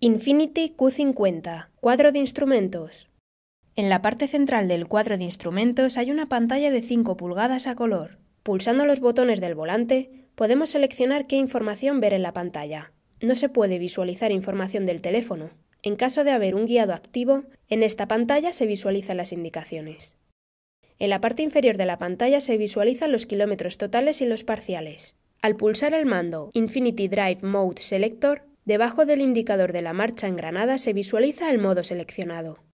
Infinity Q50, cuadro de instrumentos. En la parte central del cuadro de instrumentos hay una pantalla de 5 pulgadas a color. Pulsando los botones del volante, podemos seleccionar qué información ver en la pantalla. No se puede visualizar información del teléfono. En caso de haber un guiado activo, en esta pantalla se visualizan las indicaciones. En la parte inferior de la pantalla se visualizan los kilómetros totales y los parciales. Al pulsar el mando Infinity Drive Mode Selector, Debajo del indicador de la marcha en Granada se visualiza el modo seleccionado.